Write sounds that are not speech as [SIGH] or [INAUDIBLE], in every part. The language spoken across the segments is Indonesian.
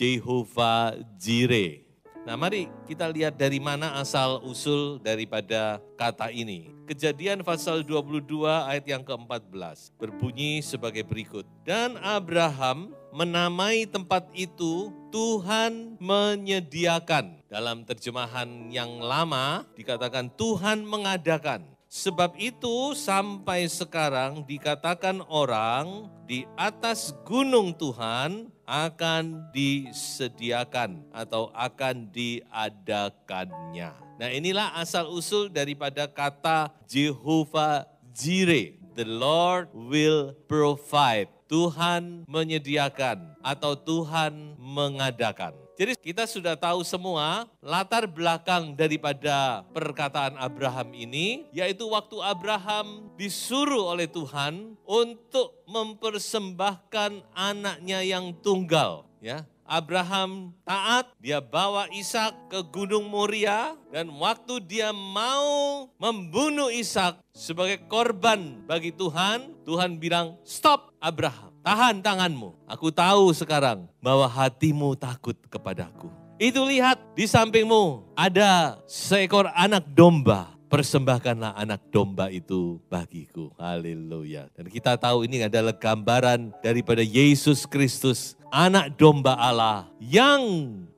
Jehova Jireh. Nah, mari kita lihat dari mana asal usul daripada kata ini. Kejadian pasal 22 ayat yang ke-14 berbunyi sebagai berikut. Dan Abraham menamai tempat itu Tuhan menyediakan. Dalam terjemahan yang lama dikatakan Tuhan mengadakan. Sebab itu sampai sekarang dikatakan orang di atas gunung Tuhan akan disediakan atau akan diadakannya. Nah inilah asal-usul daripada kata Jehovah Jireh. The Lord will provide. Tuhan menyediakan atau Tuhan mengadakan. Jadi kita sudah tahu semua latar belakang daripada perkataan Abraham ini, yaitu waktu Abraham disuruh oleh Tuhan untuk mempersembahkan anaknya yang tunggal. Ya, Abraham taat, dia bawa Ishak ke Gunung Moria dan waktu dia mau membunuh Ishak sebagai korban bagi Tuhan, Tuhan bilang, "Stop, Abraham." Tahan tanganmu. Aku tahu sekarang bahwa hatimu takut kepadaku. Itu lihat di sampingmu ada seekor anak domba. Persembahkanlah anak domba itu bagiku. Haleluya. Dan kita tahu ini adalah gambaran daripada Yesus Kristus, anak domba Allah yang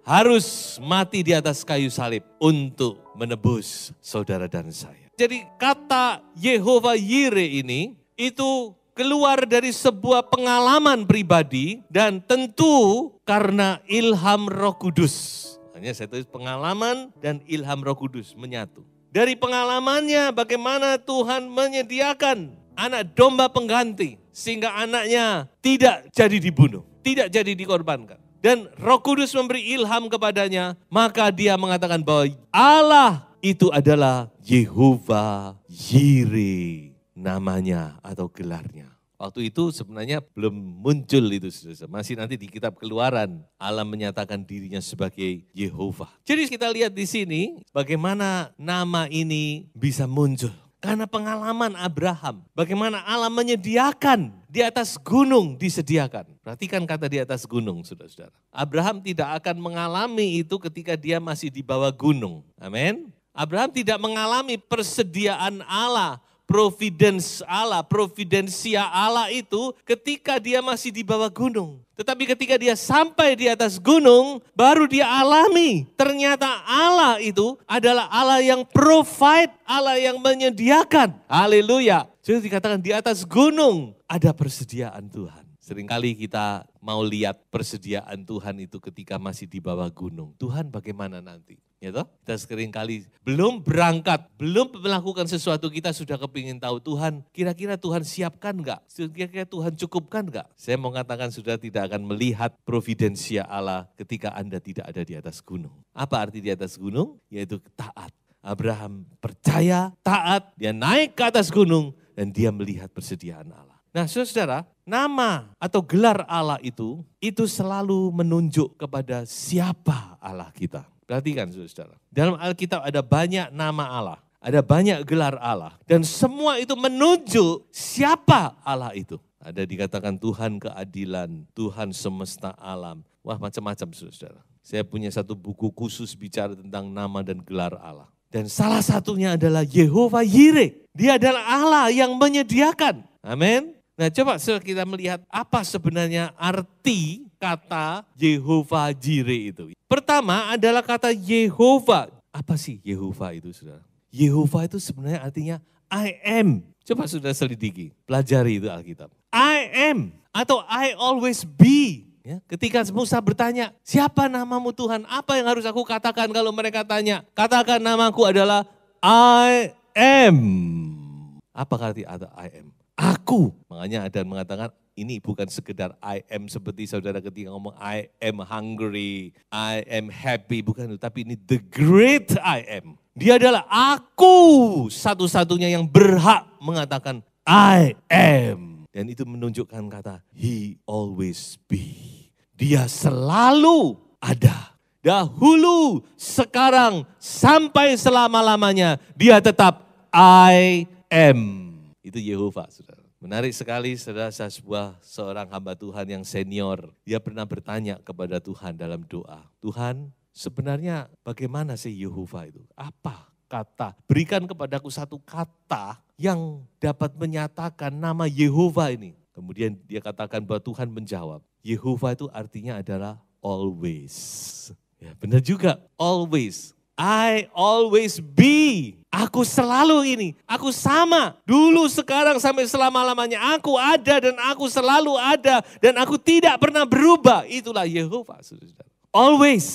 harus mati di atas kayu salib untuk menebus saudara dan saya. Jadi kata Yehova Yire ini itu keluar dari sebuah pengalaman pribadi dan tentu karena ilham Roh Kudus. Hanya saya tulis pengalaman dan ilham Roh Kudus menyatu. Dari pengalamannya bagaimana Tuhan menyediakan anak domba pengganti sehingga anaknya tidak jadi dibunuh, tidak jadi dikorbankan. Dan Roh Kudus memberi ilham kepadanya, maka dia mengatakan bahwa Allah itu adalah Yehuva Yireh namanya atau gelarnya. Waktu itu sebenarnya belum muncul itu, masih nanti di kitab keluaran Allah menyatakan dirinya sebagai Yehova. Jadi kita lihat di sini bagaimana nama ini bisa muncul. Karena pengalaman Abraham, bagaimana Allah menyediakan di atas gunung disediakan. Perhatikan kata di atas gunung, saudara-saudara. Abraham tidak akan mengalami itu ketika dia masih di bawah gunung. Amin. Abraham tidak mengalami persediaan Allah providence Allah, providensia Allah itu ketika dia masih di bawah gunung. Tetapi ketika dia sampai di atas gunung, baru dia alami. Ternyata Allah itu adalah Allah yang provide, Allah yang menyediakan. Haleluya. Jadi dikatakan di atas gunung ada persediaan Tuhan. Seringkali kita mau lihat persediaan Tuhan itu ketika masih di bawah gunung. Tuhan bagaimana nanti? Ya toh? Kita sering kali belum berangkat, belum melakukan sesuatu kita sudah kepingin tahu Tuhan, kira-kira Tuhan siapkan enggak? Kira-kira Tuhan cukupkan enggak? Saya mau katakan sudah tidak akan melihat providensia Allah ketika Anda tidak ada di atas gunung. Apa arti di atas gunung? Yaitu taat. Abraham percaya, taat, dia naik ke atas gunung dan dia melihat persediaan Allah. Nah, saudara, nama atau gelar Allah itu, itu selalu menunjuk kepada siapa Allah kita. Perhatikan saudara. Dalam Alkitab ada banyak nama Allah. Ada banyak gelar Allah. Dan semua itu menuju siapa Allah itu. Ada dikatakan Tuhan keadilan, Tuhan semesta alam. Wah macam-macam saudara. Saya punya satu buku khusus bicara tentang nama dan gelar Allah. Dan salah satunya adalah Yehova Yireh. Dia adalah Allah yang menyediakan. Amin. Nah coba kita melihat apa sebenarnya arti kata Yehova Jire itu. Pertama adalah kata Yehova. Apa sih Yehova itu saudara? Yehova itu sebenarnya artinya I am. Coba sudah selidiki, pelajari itu Alkitab. I am atau I always be. Ya, ketika Musa bertanya, siapa namamu Tuhan? Apa yang harus aku katakan kalau mereka tanya? Katakan namaku adalah I am. Apa arti ada I am? Aku. Makanya ada yang mengatakan ini bukan sekedar I am seperti saudara ketika ngomong I am hungry, I am happy, bukan itu. Tapi ini the great I am. Dia adalah aku satu-satunya yang berhak mengatakan I am. Dan itu menunjukkan kata he always be. Dia selalu ada. Dahulu, sekarang, sampai selama-lamanya. Dia tetap I am. Itu Yehova, saudara. Menarik sekali saudara saya sebuah seorang hamba Tuhan yang senior. Dia pernah bertanya kepada Tuhan dalam doa. Tuhan sebenarnya bagaimana sih Yehova itu? Apa kata? Berikan kepadaku satu kata yang dapat menyatakan nama Yehova ini. Kemudian dia katakan bahwa Tuhan menjawab. Yehova itu artinya adalah always. Ya, benar juga, always. I always be. Aku selalu ini, aku sama. Dulu, sekarang, sampai selama-lamanya. Aku ada dan aku selalu ada. Dan aku tidak pernah berubah. Itulah Yehova, saudara. Always.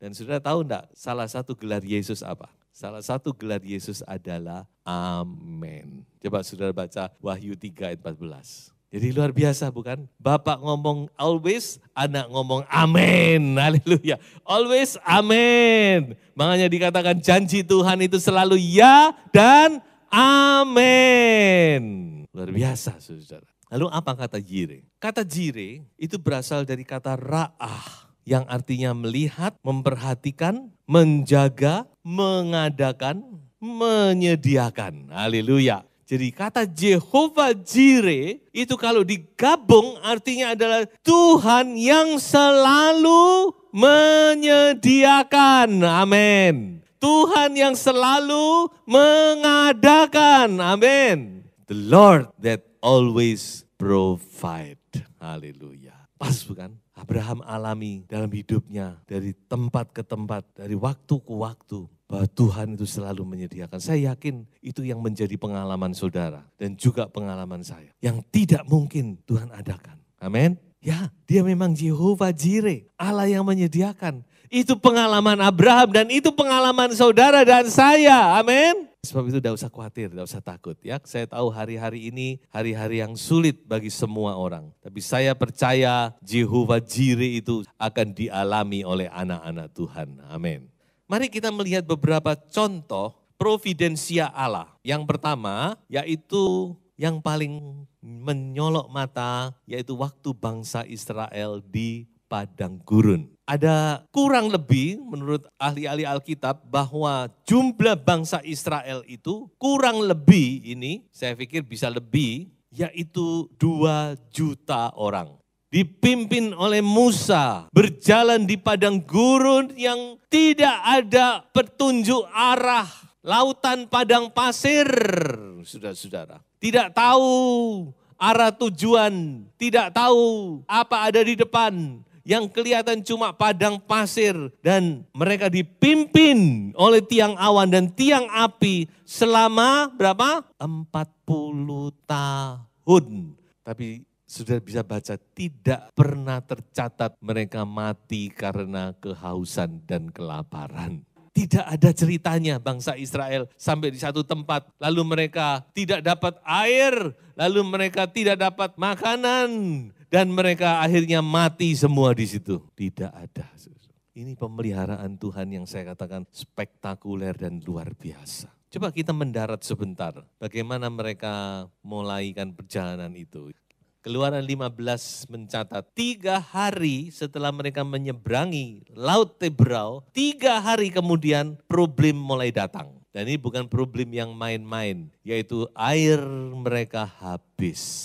Dan saudara tahu enggak, salah satu gelar Yesus apa? Salah satu gelar Yesus adalah Amen. Coba saudara baca Wahyu 3 ayat 14. Jadi luar biasa bukan? Bapak ngomong always, anak ngomong amin. [LAUGHS] Haleluya. Always amin. Makanya dikatakan janji Tuhan itu selalu ya dan amin. Luar biasa saudara. Lalu apa kata jire? Kata jire itu berasal dari kata ra'ah yang artinya melihat, memperhatikan, menjaga, mengadakan, menyediakan. Haleluya. Jadi kata Jehovah Jireh itu kalau digabung artinya adalah Tuhan yang selalu menyediakan. Amin. Tuhan yang selalu mengadakan. Amin. The Lord that always provide. Haleluya. Pas bukan? Abraham alami dalam hidupnya dari tempat ke tempat, dari waktu ke waktu bahwa Tuhan itu selalu menyediakan. Saya yakin itu yang menjadi pengalaman saudara dan juga pengalaman saya. Yang tidak mungkin Tuhan adakan. Amin. Ya, dia memang Jehovah Jireh, Allah yang menyediakan. Itu pengalaman Abraham dan itu pengalaman saudara dan saya. Amin. Sebab itu tidak usah khawatir, tidak usah takut ya. Saya tahu hari-hari ini hari-hari yang sulit bagi semua orang. Tapi saya percaya Jehovah Jireh itu akan dialami oleh anak-anak Tuhan. Amin. Mari kita melihat beberapa contoh providensia Allah. Yang pertama yaitu yang paling menyolok mata yaitu waktu bangsa Israel di padang gurun. Ada kurang lebih menurut ahli-ahli Alkitab bahwa jumlah bangsa Israel itu kurang lebih ini saya pikir bisa lebih yaitu 2 juta orang dipimpin oleh Musa berjalan di padang gurun yang tidak ada petunjuk arah lautan padang pasir sudah saudara tidak tahu arah tujuan tidak tahu apa ada di depan yang kelihatan cuma padang pasir dan mereka dipimpin oleh tiang awan dan tiang api selama berapa? 40 tahun. Tapi sudah bisa baca, tidak pernah tercatat mereka mati karena kehausan dan kelaparan tidak ada ceritanya bangsa Israel sampai di satu tempat. Lalu mereka tidak dapat air, lalu mereka tidak dapat makanan. Dan mereka akhirnya mati semua di situ. Tidak ada. Ini pemeliharaan Tuhan yang saya katakan spektakuler dan luar biasa. Coba kita mendarat sebentar. Bagaimana mereka mulaikan perjalanan itu. Keluaran 15 mencatat, tiga hari setelah mereka menyeberangi Laut Tebrau, tiga hari kemudian problem mulai datang. Dan ini bukan problem yang main-main, yaitu air mereka habis.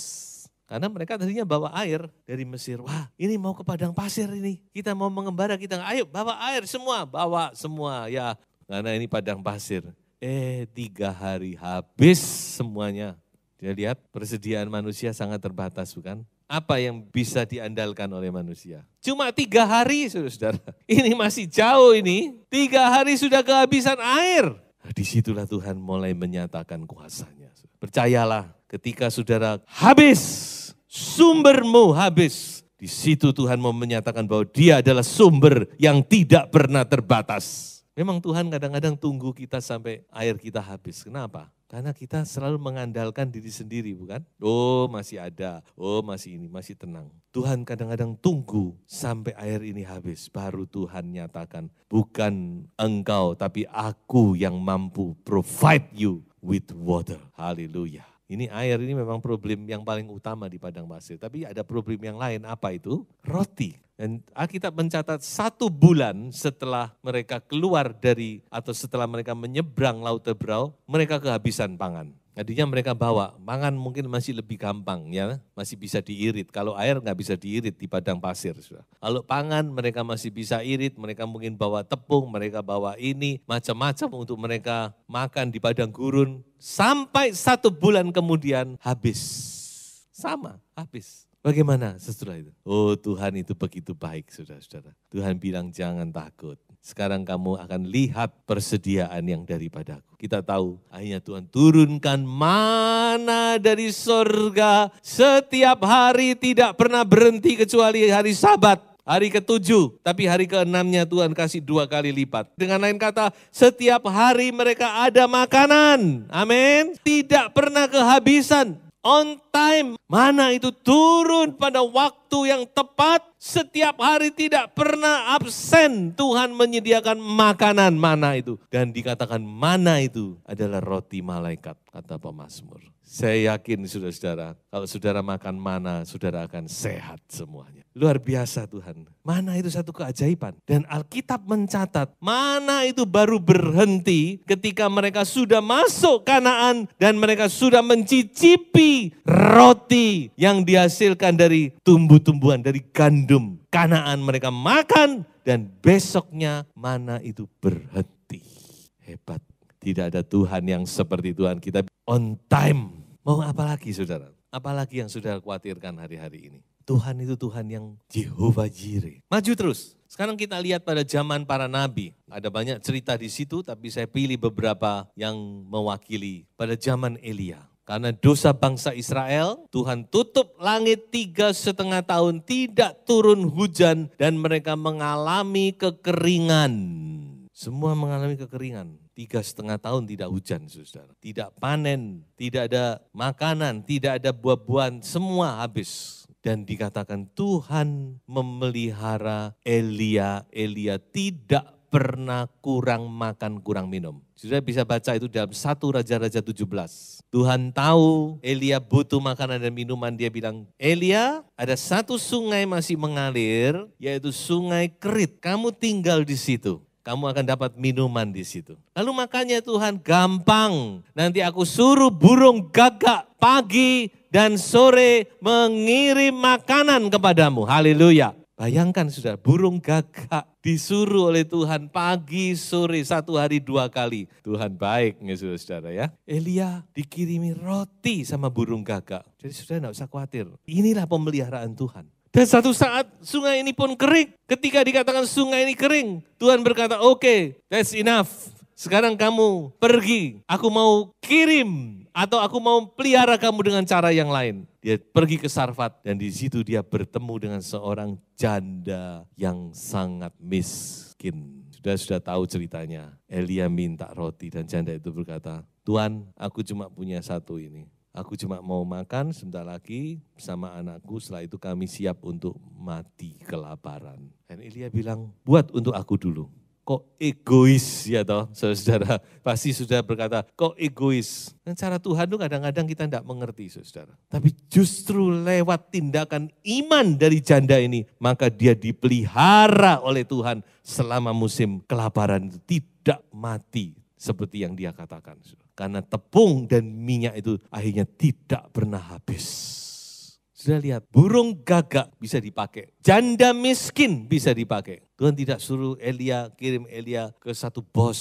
Karena mereka tadinya bawa air dari Mesir. Wah ini mau ke padang pasir ini. Kita mau mengembara kita. Ayo bawa air semua. Bawa semua ya. Karena ini padang pasir. Eh tiga hari habis semuanya. Dia lihat persediaan manusia sangat terbatas bukan? Apa yang bisa diandalkan oleh manusia? Cuma tiga hari saudara-saudara. [LAUGHS] Ini masih jauh ini. Tiga hari sudah kehabisan air. Nah, disitulah Tuhan mulai menyatakan kuasanya. Percayalah ketika saudara habis, sumbermu habis. Di situ Tuhan mau menyatakan bahwa dia adalah sumber yang tidak pernah terbatas. Memang Tuhan kadang-kadang tunggu kita sampai air kita habis. Kenapa? Karena kita selalu mengandalkan diri sendiri, bukan? Oh, masih ada. Oh, masih ini, masih tenang. Tuhan kadang-kadang tunggu sampai air ini habis. Baru Tuhan nyatakan, bukan engkau, tapi aku yang mampu provide you with water. Haleluya. Ini air ini memang problem yang paling utama di padang pasir. Tapi ada problem yang lain, apa itu? Roti. Dan kita mencatat satu bulan setelah mereka keluar dari atau setelah mereka menyeberang Laut Tebrau, mereka kehabisan pangan jadinya mereka bawa, mangan mungkin masih lebih gampang ya, masih bisa diirit. Kalau air nggak bisa diirit di padang pasir. Sudah. Kalau pangan mereka masih bisa irit, mereka mungkin bawa tepung, mereka bawa ini, macam-macam untuk mereka makan di padang gurun. Sampai satu bulan kemudian habis. Sama, habis. Bagaimana setelah itu? Oh Tuhan itu begitu baik saudara-saudara. Tuhan bilang jangan takut sekarang kamu akan lihat persediaan yang daripadaku. Kita tahu akhirnya Tuhan turunkan mana dari sorga setiap hari tidak pernah berhenti kecuali hari sabat. Hari ketujuh, tapi hari keenamnya Tuhan kasih dua kali lipat. Dengan lain kata, setiap hari mereka ada makanan. Amin. Tidak pernah kehabisan. On time. Mana itu turun pada waktu yang tepat setiap hari tidak pernah absen Tuhan menyediakan makanan mana itu. Dan dikatakan mana itu adalah roti malaikat, kata pemazmur. Saya yakin saudara-saudara, kalau saudara makan mana, saudara akan sehat semuanya. Luar biasa Tuhan. Mana itu satu keajaiban. Dan Alkitab mencatat, mana itu baru berhenti ketika mereka sudah masuk kanaan dan mereka sudah mencicipi roti yang dihasilkan dari tumbuh-tumbuhan, dari gandum gandum. Kanaan mereka makan dan besoknya mana itu berhenti. Hebat. Tidak ada Tuhan yang seperti Tuhan kita. On time. Mau apa lagi saudara? Apalagi yang sudah khawatirkan hari-hari ini? Tuhan itu Tuhan yang Jehovah Jireh. Maju terus. Sekarang kita lihat pada zaman para nabi. Ada banyak cerita di situ, tapi saya pilih beberapa yang mewakili pada zaman Elia. Karena dosa bangsa Israel, Tuhan tutup langit tiga setengah tahun, tidak turun hujan, dan mereka mengalami kekeringan. Semua mengalami kekeringan. Tiga setengah tahun tidak hujan, saudara. Tidak panen, tidak ada makanan, tidak ada buah-buahan, semua habis. Dan dikatakan Tuhan memelihara Elia, Elia tidak pernah kurang makan, kurang minum. Sudah bisa baca itu dalam satu Raja-Raja 17 Tuhan tahu Elia butuh makanan dan minuman. Dia bilang, Elia ada satu sungai masih mengalir, yaitu sungai Kerit. Kamu tinggal di situ. Kamu akan dapat minuman di situ. Lalu makanya Tuhan gampang. Nanti aku suruh burung gagak pagi dan sore mengirim makanan kepadamu. Haleluya. Bayangkan sudah burung gagak disuruh oleh Tuhan pagi sore satu hari dua kali. Tuhan baik nih saudara-saudara ya. Elia dikirimi roti sama burung gagak. Jadi sudah tidak usah khawatir. Inilah pemeliharaan Tuhan. Dan satu saat sungai ini pun kering. Ketika dikatakan sungai ini kering, Tuhan berkata, "Oke, okay, that's enough. Sekarang kamu pergi. Aku mau kirim atau aku mau pelihara kamu dengan cara yang lain. Dia pergi ke Sarfat dan di situ dia bertemu dengan seorang janda yang sangat miskin. Sudah sudah tahu ceritanya. Elia minta roti dan janda itu berkata, Tuhan aku cuma punya satu ini. Aku cuma mau makan sebentar lagi sama anakku, setelah itu kami siap untuk mati kelaparan. Dan Elia bilang, buat untuk aku dulu kok egois ya toh saudara Pasti sudah berkata, kok egois. Dan cara Tuhan itu kadang-kadang kita tidak mengerti saudara. Tapi justru lewat tindakan iman dari janda ini, maka dia dipelihara oleh Tuhan selama musim kelaparan itu tidak mati seperti yang dia katakan. Karena tepung dan minyak itu akhirnya tidak pernah habis. Sudah lihat, burung gagak bisa dipakai. Janda miskin bisa dipakai. Tuhan tidak suruh Elia, kirim Elia ke satu bos.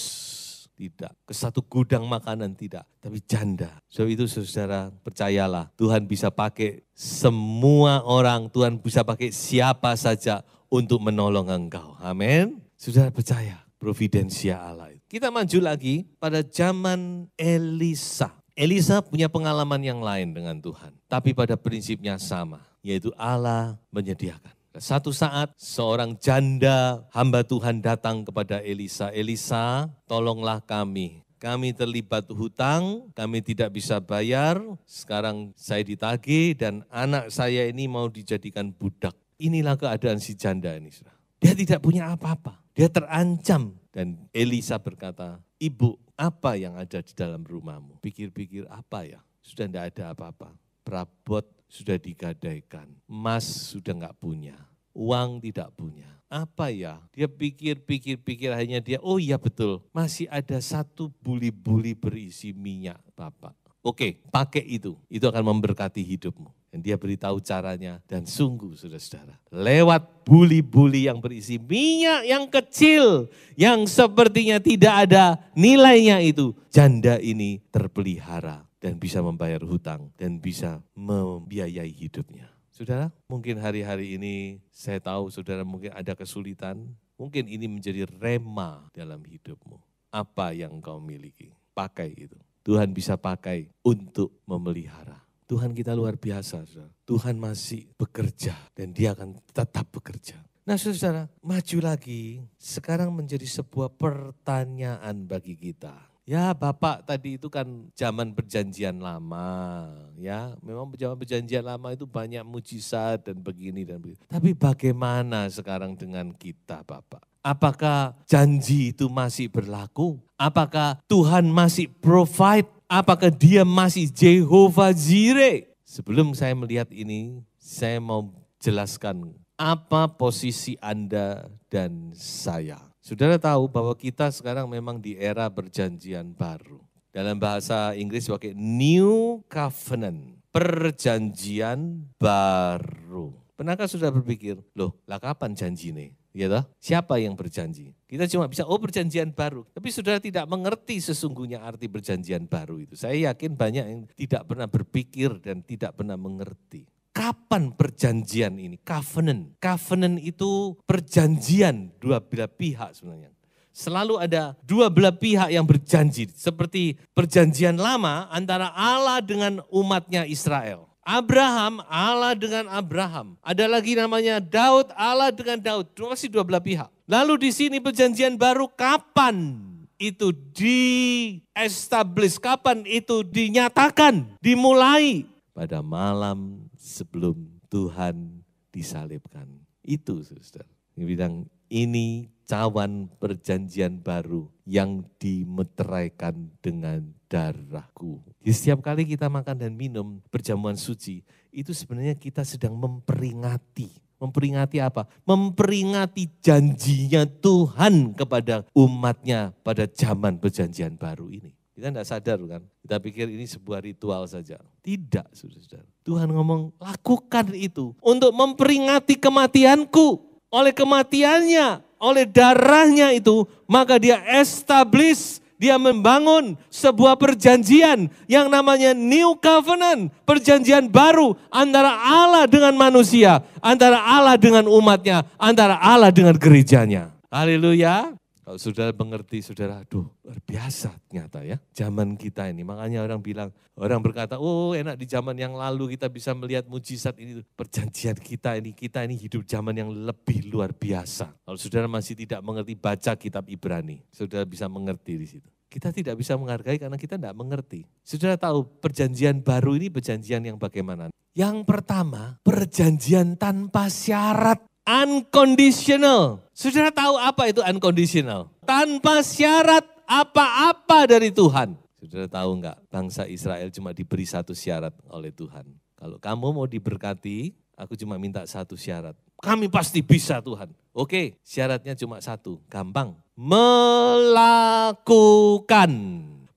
Tidak. Ke satu gudang makanan tidak. Tapi janda. so, itu saudara percayalah Tuhan bisa pakai semua orang. Tuhan bisa pakai siapa saja untuk menolong engkau. Amin. Saudara percaya providensia Allah. Kita maju lagi pada zaman Elisa. Elisa punya pengalaman yang lain dengan Tuhan, tapi pada prinsipnya sama, yaitu Allah menyediakan. Satu saat seorang janda hamba Tuhan datang kepada Elisa, Elisa tolonglah kami, kami terlibat hutang, kami tidak bisa bayar, sekarang saya ditagih dan anak saya ini mau dijadikan budak. Inilah keadaan si janda ini. Dia tidak punya apa-apa, dia terancam. Dan Elisa berkata, Ibu, apa yang ada di dalam rumahmu? Pikir-pikir apa ya? Sudah tidak ada apa-apa. Perabot sudah digadaikan. Emas sudah nggak punya. Uang tidak punya. Apa ya? Dia pikir-pikir-pikir hanya dia, oh iya betul. Masih ada satu buli-buli berisi minyak Bapak. Oke, pakai itu. Itu akan memberkati hidupmu. Dan dia beritahu caranya. Dan sungguh saudara-saudara, lewat buli-buli yang berisi minyak yang kecil, yang sepertinya tidak ada nilainya itu, janda ini terpelihara dan bisa membayar hutang dan bisa membiayai hidupnya. Saudara, mungkin hari-hari ini saya tahu saudara mungkin ada kesulitan, mungkin ini menjadi rema dalam hidupmu. Apa yang kau miliki, pakai itu. Tuhan bisa pakai untuk memelihara. Tuhan kita luar biasa, Tuhan masih bekerja dan dia akan tetap bekerja. Nah saudara, maju lagi. Sekarang menjadi sebuah pertanyaan bagi kita. Ya Bapak tadi itu kan zaman perjanjian lama ya. Memang zaman perjanjian lama itu banyak mujizat dan begini dan begitu. Tapi bagaimana sekarang dengan kita Bapak? Apakah janji itu masih berlaku? Apakah Tuhan masih provide? Apakah dia masih Jehovah Jireh? Sebelum saya melihat ini, saya mau jelaskan apa posisi Anda dan saya Saudara tahu bahwa kita sekarang memang di era perjanjian baru. Dalam bahasa Inggris pakai New Covenant, perjanjian baru. Pernahkah sudah berpikir, loh lah kapan janji ini? Ya toh? Siapa yang berjanji? Kita cuma bisa, oh perjanjian baru. Tapi saudara tidak mengerti sesungguhnya arti perjanjian baru itu. Saya yakin banyak yang tidak pernah berpikir dan tidak pernah mengerti kapan perjanjian ini, covenant. Covenant itu perjanjian dua belah pihak sebenarnya. Selalu ada dua belah pihak yang berjanji. Seperti perjanjian lama antara Allah dengan umatnya Israel. Abraham, Allah dengan Abraham. Ada lagi namanya Daud, Allah dengan Daud. Masih dua belah pihak. Lalu di sini perjanjian baru kapan itu di-establish, kapan itu dinyatakan, dimulai pada malam sebelum Tuhan disalibkan. Itu suster. Dia bilang ini cawan perjanjian baru yang dimeteraikan dengan darahku. Di setiap kali kita makan dan minum perjamuan suci, itu sebenarnya kita sedang memperingati Memperingati apa? Memperingati janjinya Tuhan kepada umatnya pada zaman perjanjian baru ini. Kita tidak sadar kan, kita pikir ini sebuah ritual saja. Tidak, saudara-saudara. Tuhan ngomong, lakukan itu untuk memperingati kematianku. Oleh kematiannya, oleh darahnya itu, maka dia establish dia membangun sebuah perjanjian yang namanya New Covenant, perjanjian baru antara Allah dengan manusia, antara Allah dengan umatnya, antara Allah dengan gerejanya. Haleluya. Kalau saudara mengerti, saudara, aduh luar biasa ternyata ya zaman kita ini. Makanya orang bilang, orang berkata, oh enak di zaman yang lalu kita bisa melihat mujizat ini. Perjanjian kita ini, kita ini hidup zaman yang lebih luar biasa. Kalau saudara masih tidak mengerti, baca kitab Ibrani. Saudara bisa mengerti di situ kita tidak bisa menghargai karena kita tidak mengerti. Saudara tahu perjanjian baru ini perjanjian yang bagaimana? Yang pertama, perjanjian tanpa syarat. Unconditional. Saudara tahu apa itu unconditional? Tanpa syarat apa-apa dari Tuhan. Saudara tahu enggak, bangsa Israel cuma diberi satu syarat oleh Tuhan. Kalau kamu mau diberkati, aku cuma minta satu syarat. Kami pasti bisa Tuhan. Oke, syaratnya cuma satu, gampang. Melakukan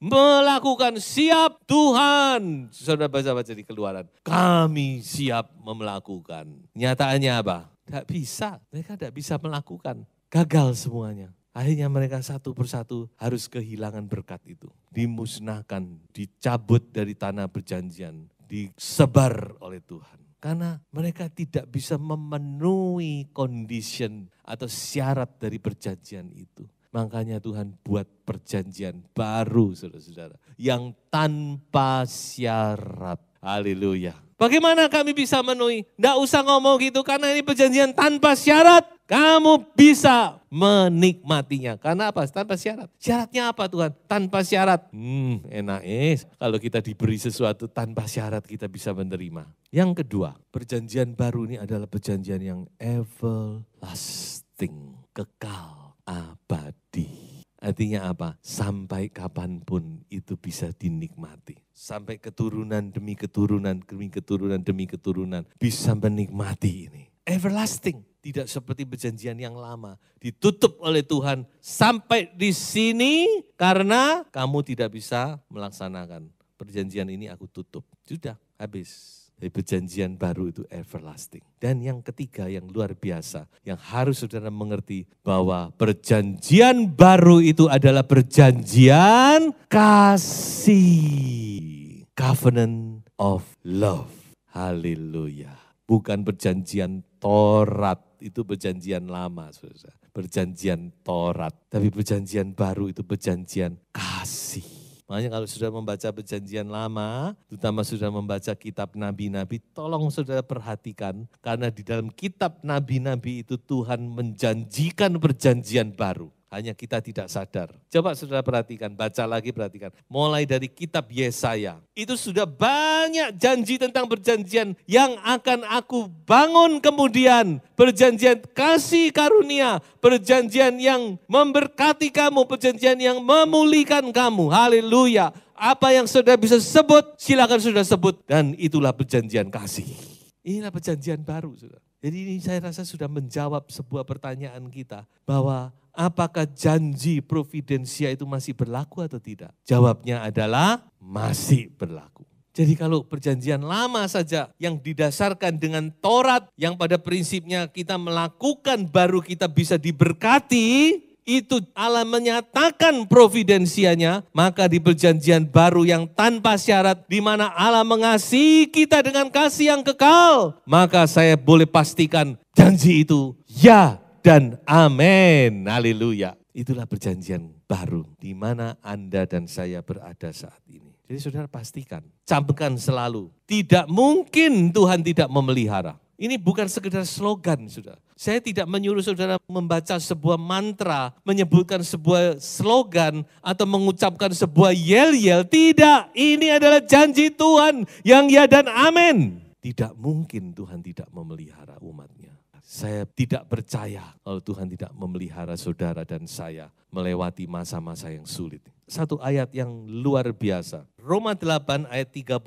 melakukan siap Tuhan. Saudara baca baca di keluaran. Kami siap melakukan. Nyataannya apa? Tidak bisa, mereka tidak bisa melakukan. Gagal semuanya. Akhirnya mereka satu persatu harus kehilangan berkat itu. Dimusnahkan, dicabut dari tanah perjanjian, disebar oleh Tuhan. Karena mereka tidak bisa memenuhi condition atau syarat dari perjanjian itu. Makanya Tuhan buat perjanjian baru saudara-saudara. Yang tanpa syarat. Haleluya. Bagaimana kami bisa memenuhi? Tidak usah ngomong gitu karena ini perjanjian tanpa syarat. Kamu bisa menikmatinya. Karena apa? Tanpa syarat. Syaratnya apa Tuhan? Tanpa syarat. Hmm, enak eh. Kalau kita diberi sesuatu tanpa syarat kita bisa menerima. Yang kedua, perjanjian baru ini adalah perjanjian yang everlasting. Kekal abadi. Artinya apa? Sampai kapanpun itu bisa dinikmati. Sampai keturunan demi keturunan, demi keturunan, demi keturunan. Bisa menikmati ini. Everlasting. Tidak seperti perjanjian yang lama. Ditutup oleh Tuhan sampai di sini karena kamu tidak bisa melaksanakan. Perjanjian ini aku tutup. Sudah, habis perjanjian baru itu everlasting. Dan yang ketiga yang luar biasa, yang harus saudara mengerti bahwa perjanjian baru itu adalah perjanjian kasih. Covenant of love. Haleluya. Bukan perjanjian Torat, itu perjanjian lama saudara. Perjanjian Torat, tapi perjanjian baru itu perjanjian kasih Makanya kalau sudah membaca perjanjian lama, terutama sudah membaca kitab nabi-nabi, tolong saudara perhatikan. Karena di dalam kitab nabi-nabi itu Tuhan menjanjikan perjanjian baru hanya kita tidak sadar. Coba saudara perhatikan, baca lagi perhatikan. Mulai dari kitab Yesaya, itu sudah banyak janji tentang perjanjian yang akan aku bangun kemudian. Perjanjian kasih karunia, perjanjian yang memberkati kamu, perjanjian yang memulihkan kamu. Haleluya. Apa yang saudara bisa sebut, silakan saudara sebut. Dan itulah perjanjian kasih. Inilah perjanjian baru, saudara. Jadi ini saya rasa sudah menjawab sebuah pertanyaan kita bahwa apakah janji providensia itu masih berlaku atau tidak? Jawabnya adalah masih berlaku. Jadi kalau perjanjian lama saja yang didasarkan dengan Taurat yang pada prinsipnya kita melakukan baru kita bisa diberkati, itu Allah menyatakan providensianya, maka di perjanjian baru yang tanpa syarat, di mana Allah mengasihi kita dengan kasih yang kekal, maka saya boleh pastikan janji itu ya dan amin. Haleluya. Itulah perjanjian baru di mana Anda dan saya berada saat ini. Jadi saudara pastikan, campurkan selalu. Tidak mungkin Tuhan tidak memelihara. Ini bukan sekedar slogan, saudara. Saya tidak menyuruh saudara membaca sebuah mantra, menyebutkan sebuah slogan, atau mengucapkan sebuah yel-yel. Tidak, ini adalah janji Tuhan yang ya dan amin. Tidak mungkin Tuhan tidak memelihara umatnya. Saya tidak percaya kalau Tuhan tidak memelihara saudara dan saya melewati masa-masa yang sulit. Satu ayat yang luar biasa. Roma 8 ayat 32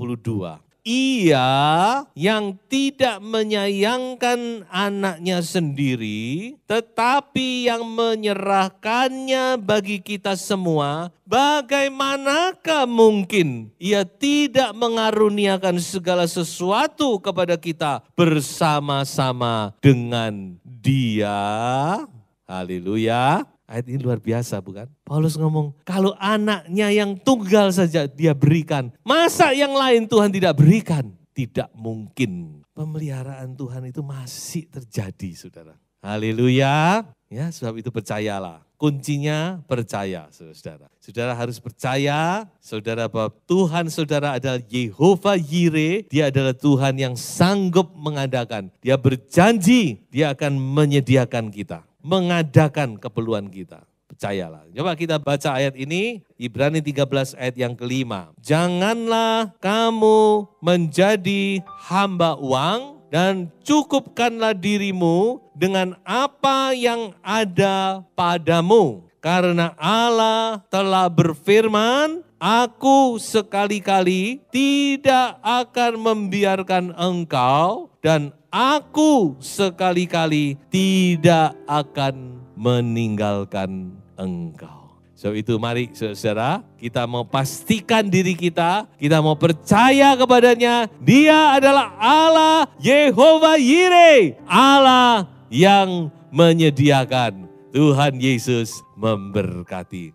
ia yang tidak menyayangkan anaknya sendiri, tetapi yang menyerahkannya bagi kita semua, bagaimanakah mungkin ia tidak mengaruniakan segala sesuatu kepada kita bersama-sama dengan dia? Haleluya. Ayat ini luar biasa bukan? Paulus ngomong, kalau anaknya yang tunggal saja dia berikan, masa yang lain Tuhan tidak berikan? Tidak mungkin. Pemeliharaan Tuhan itu masih terjadi saudara. Haleluya. Ya, sebab itu percayalah. Kuncinya percaya, saudara. Saudara harus percaya, saudara bahwa Tuhan saudara adalah Yehova Yire. Dia adalah Tuhan yang sanggup mengadakan. Dia berjanji, dia akan menyediakan kita mengadakan keperluan kita. Percayalah. Coba kita baca ayat ini, Ibrani 13 ayat yang kelima. Janganlah kamu menjadi hamba uang dan cukupkanlah dirimu dengan apa yang ada padamu. Karena Allah telah berfirman, Aku sekali-kali tidak akan membiarkan engkau dan Aku sekali-kali tidak akan meninggalkan engkau. So itu mari saudara, kita mau pastikan diri kita, kita mau percaya kepadanya. Dia adalah Allah Yehova Yireh, Allah yang menyediakan. Tuhan Yesus memberkati.